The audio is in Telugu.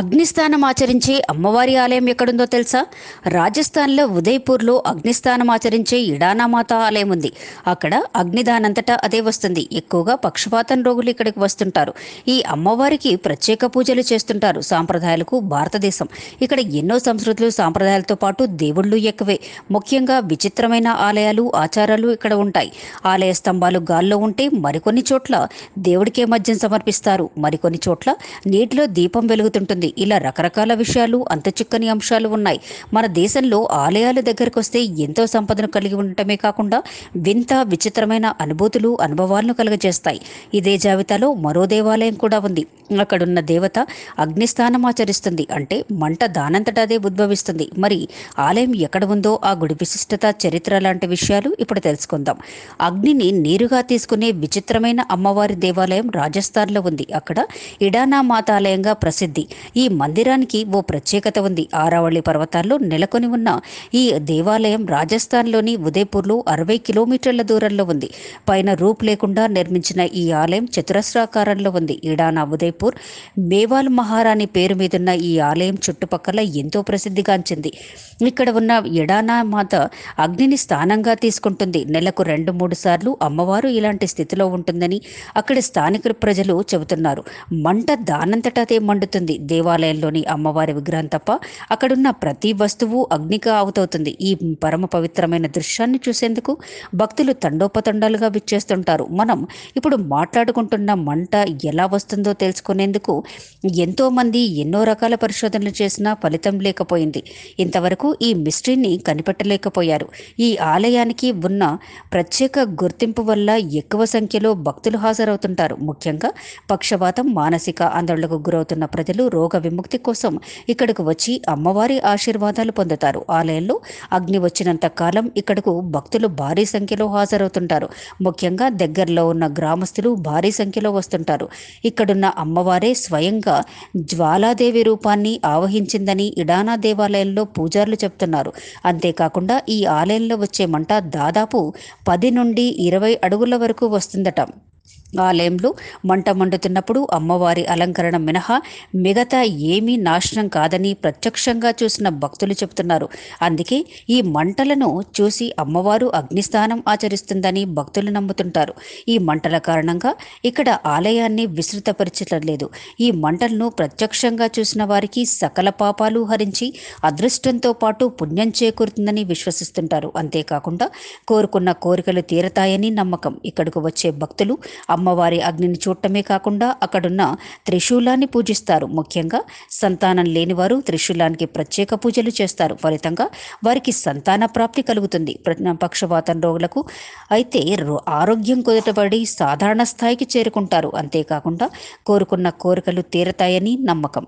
అగ్నిస్థానం ఆచరించే అమ్మవారి ఆలయం ఎక్కడుందో తెలుసా రాజస్థాన్లో ఉదయ్పూర్లో అగ్నిస్థానం ఆచరించే ఇడానామాత ఆలయం ఉంది అక్కడ అగ్నిదానంతటా అదే వస్తుంది ఎక్కువగా పక్షపాతం రోగులు ఇక్కడికి వస్తుంటారు ఈ అమ్మవారికి ప్రత్యేక పూజలు చేస్తుంటారు సాంప్రదాయాలకు భారతదేశం ఇక్కడ ఎన్నో సంస్కృతులు సాంప్రదాయాలతో పాటు దేవుళ్ళు ఎక్కువే ముఖ్యంగా విచిత్రమైన ఆలయాలు ఆచారాలు ఇక్కడ ఉంటాయి ఆలయ స్తంభాలు గాల్లో ఉంటే మరికొన్ని చోట్ల దేవుడికే మద్యం సమర్పిస్తారు మరికొన్ని చోట్ల నీటిలో దీపం వెలుగుతుంటుంది ఉంటుంది ఇలా రకరకాల విషయాలు అంత చిక్కని అంశాలు ఉన్నాయి మన దేశంలో ఆలయాల దగ్గరకు వస్తే ఎంతో సంపదను కలిగి ఉండటమే కాకుండా వింత విచిత్రమైన అనుభూతులు అనుభవాలను కలుగజేస్తాయి ఇదే జాబితాలో మరో దేవాలయం కూడా ఉంది అక్కడున్న దేవత అగ్నిస్థానం ఆచరిస్తుంది అంటే మంట దానంతట అదే ఉద్భవిస్తుంది మరి ఆలయం ఎక్కడ ఉందో ఆ గుడి విశిష్టత చరిత్ర లాంటి విషయాలు ఇప్పుడు తెలుసుకుందాం అగ్నిని నీరుగా తీసుకునే విచిత్రమైన అమ్మవారి దేవాలయం రాజస్థాన్లో ఉంది అక్కడ ఇడానా మాత ఆలయంగా ప్రసిద్ధి ఈ మందిరానికి ఓ ప్రత్యేకత ఉంది ఆరావళి పర్వతాల్లో నెలకొని ఉన్న ఈ దేవాలయం రాజస్థాన్లోని ఉదయపూర్లో అరవై కిలోమీటర్ల దూరంలో ఉంది పైన రూప్ లేకుండా నిర్మించిన ఈ ఆలయం చతురస్రాకారంలో ఉంది ఈడానా ఉదయపూర్ మేవాల్ మహారాణి పేరు మీదున్న ఈ ఆలయం చుట్టుపక్కల ఎంతో ప్రసిద్ధిగాంచింది ఇక్కడ ఉన్న ఎడానా మాత అగ్నిని స్థానంగా తీసుకుంటుంది నెలకు రెండు మూడు సార్లు అమ్మవారు ఇలాంటి స్థితిలో ఉంటుందని అక్కడ స్థానిక ప్రజలు చెబుతున్నారు మంట దానంతటా మండుతుంది దేవ దేవాలయంలోని అమ్మవారి విగ్రహం తప్ప అక్కడున్న ప్రతి వస్తువు అగ్నిగా ఆవుతవుతుంది ఈ పరమ పవిత్రమైన దృశ్యాన్ని చూసేందుకు భక్తులు తండోపతండాలుగా విచ్చేస్తుంటారు మనం ఇప్పుడు మాట్లాడుకుంటున్న మంట ఎలా వస్తుందో తెలుసుకునేందుకు ఎంతోమంది ఎన్నో రకాల పరిశోధనలు చేసినా ఫలితం లేకపోయింది ఇంతవరకు ఈ మిస్టరీని కనిపెట్టలేకపోయారు ఈ ఆలయానికి ఉన్న ప్రత్యేక గుర్తింపు వల్ల ఎక్కువ సంఖ్యలో భక్తులు హాజరవుతుంటారు ముఖ్యంగా పక్షవాతం మానసిక ఆందోళనకు గురవుతున్న ప్రజలు రోగ విముక్తి కోసం ఇక్కడకు వచ్చి అమ్మవారి ఆశీర్వాదాలు పొందుతారు ఆలయంలో అగ్ని వచ్చినంత కాలం ఇక్కడకు భక్తులు భారీ సంఖ్యలో హాజరవుతుంటారు ముఖ్యంగా దగ్గరలో ఉన్న గ్రామస్తులు భారీ సంఖ్యలో వస్తుంటారు ఇక్కడున్న అమ్మవారే స్వయంగా జ్వాలాదేవి రూపాన్ని ఆవహించిందని ఇడానా దేవాలయంలో పూజారులు చెప్తున్నారు అంతేకాకుండా ఈ ఆలయంలో వచ్చే మంట దాదాపు పది నుండి ఇరవై అడుగుల వరకు వస్తుందట ఆలయంలో మంట మండుతున్నప్పుడు అమ్మవారి అలంకరణ మినహా మిగతా ఏమీ నాశనం కాదని ప్రత్యక్షంగా చూసిన భక్తులు చెబుతున్నారు అందుకే ఈ మంటలను చూసి అమ్మవారు అగ్నిస్థానం ఆచరిస్తుందని భక్తులు నమ్ముతుంటారు ఈ మంటల కారణంగా ఇక్కడ ఆలయాన్ని విస్తృతపరచడం లేదు ఈ మంటలను ప్రత్యక్షంగా చూసిన వారికి సకల పాపాలు హరించి అదృష్టంతో పాటు పుణ్యం చేకూరుతుందని విశ్వసిస్తుంటారు అంతేకాకుండా కోరుకున్న కోరికలు తీరతాయని నమ్మకం ఇక్కడకు వచ్చే భక్తులు అమ్మవారి అగ్నిని చూడటమే కాకుండా అక్కడున్న త్రిశూలాన్ని పూజిస్తారు ముఖ్యంగా సంతానం లేనివారు త్రిశూలానికి ప్రత్యేక పూజలు చేస్తారు ఫలితంగా వారికి సంతాన ప్రాప్తి కలుగుతుంది పక్షవాతం రోగులకు అయితే ఆరోగ్యం కుదటబడి సాధారణ స్థాయికి చేరుకుంటారు అంతేకాకుండా కోరుకున్న కోరికలు తీరతాయని నమ్మకం